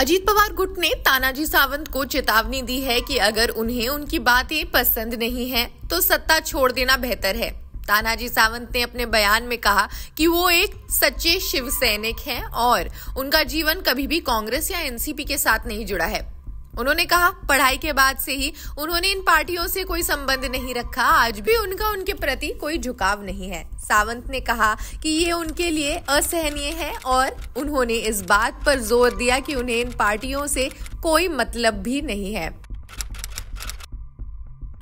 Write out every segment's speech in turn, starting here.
अजीत पवार गुट ने तानाजी सावंत को चेतावनी दी है कि अगर उन्हें उनकी बातें पसंद नहीं है तो सत्ता छोड़ देना बेहतर है तानाजी सावंत ने अपने बयान में कहा कि वो एक सच्चे शिव सैनिक है और उनका जीवन कभी भी कांग्रेस या एनसीपी के साथ नहीं जुड़ा है उन्होंने कहा पढ़ाई के बाद से ही उन्होंने इन पार्टियों से कोई संबंध नहीं रखा आज भी उनका उनके प्रति कोई झुकाव नहीं है सावंत ने कहा कि ये उनके लिए असहनीय है और उन्होंने इस बात पर जोर दिया कि उन्हें इन पार्टियों से कोई मतलब भी नहीं है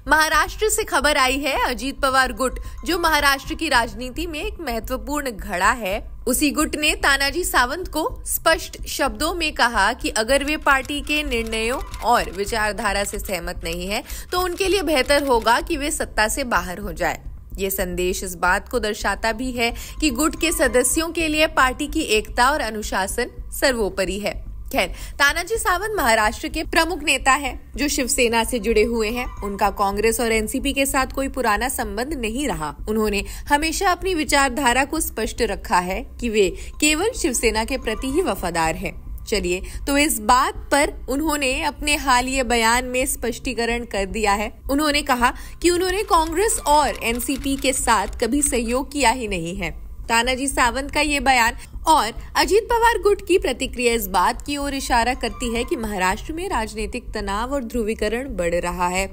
महाराष्ट्र से खबर आई है अजीत पवार गुट जो महाराष्ट्र की राजनीति में एक महत्वपूर्ण घड़ा है उसी गुट ने तानाजी सावंत को स्पष्ट शब्दों में कहा कि अगर वे पार्टी के निर्णयों और विचारधारा से सहमत नहीं है तो उनके लिए बेहतर होगा कि वे सत्ता से बाहर हो जाए ये संदेश इस बात को दर्शाता भी है कि गुट के सदस्यों के लिए पार्टी की एकता और अनुशासन सर्वोपरि है खैर तानाजी सावंत महाराष्ट्र के प्रमुख नेता हैं जो शिवसेना से जुड़े हुए हैं उनका कांग्रेस और एनसीपी के साथ कोई पुराना संबंध नहीं रहा उन्होंने हमेशा अपनी विचारधारा को स्पष्ट रखा है कि वे केवल शिवसेना के प्रति ही वफादार हैं चलिए तो इस बात पर उन्होंने अपने हालिया बयान में स्पष्टीकरण कर दिया है उन्होंने कहा कि उन्होंने कांग्रेस और एनसीपी के साथ कभी सहयोग किया ही नहीं है तानाजी सावंत का ये बयान और अजीत पवार गुट की प्रतिक्रिया इस बात की ओर इशारा करती है कि महाराष्ट्र में राजनीतिक तनाव और ध्रुवीकरण बढ़ रहा है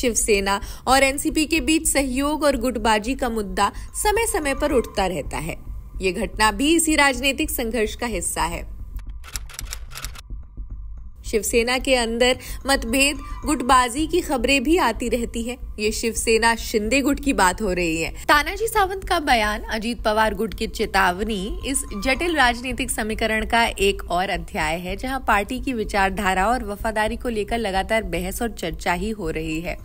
शिवसेना और एनसीपी के बीच सहयोग और गुटबाजी का मुद्दा समय समय पर उठता रहता है ये घटना भी इसी राजनीतिक संघर्ष का हिस्सा है शिवसेना के अंदर मतभेद गुटबाजी की खबरें भी आती रहती है ये शिवसेना शिंदे गुट की बात हो रही है तानाजी सावंत का बयान अजीत पवार गुट की चेतावनी इस जटिल राजनीतिक समीकरण का एक और अध्याय है जहां पार्टी की विचारधारा और वफादारी को लेकर लगातार बहस और चर्चा ही हो रही है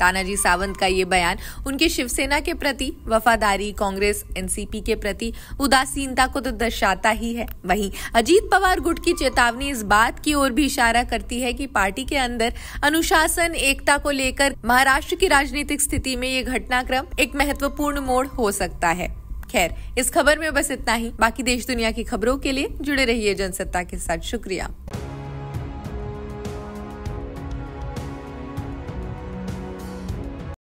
तानाजी सावंत का ये बयान उनकी शिवसेना के प्रति वफादारी कांग्रेस एनसीपी के प्रति उदासीनता को तो दर्शाता ही है वहीं अजीत पवार गुट की चेतावनी इस बात की ओर भी इशारा करती है कि पार्टी के अंदर अनुशासन एकता को लेकर महाराष्ट्र की राजनीतिक स्थिति में ये घटनाक्रम एक महत्वपूर्ण मोड़ हो सकता है खैर इस खबर में बस इतना ही बाकी देश दुनिया की खबरों के लिए जुड़े रहिए जनसत्ता के साथ शुक्रिया